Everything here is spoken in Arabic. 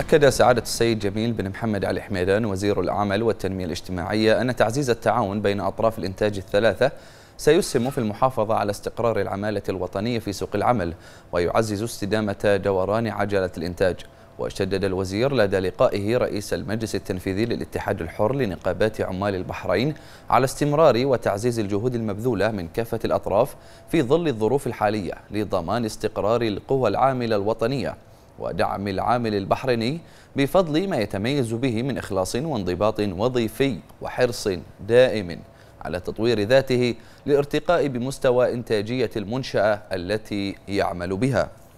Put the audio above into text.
أكد سعادة السيد جميل بن محمد علي حميدان وزير العمل والتنمية الاجتماعية أن تعزيز التعاون بين أطراف الإنتاج الثلاثة سيسهم في المحافظة على استقرار العمالة الوطنية في سوق العمل ويعزز استدامة دوران عجلة الإنتاج وشدد الوزير لدى لقائه رئيس المجلس التنفيذي للاتحاد الحر لنقابات عمال البحرين على استمرار وتعزيز الجهود المبذولة من كافة الأطراف في ظل الظروف الحالية لضمان استقرار القوى العاملة الوطنية ودعم العامل البحريني بفضل ما يتميز به من إخلاص وانضباط وظيفي وحرص دائم على تطوير ذاته لارتقاء بمستوى إنتاجية المنشأة التي يعمل بها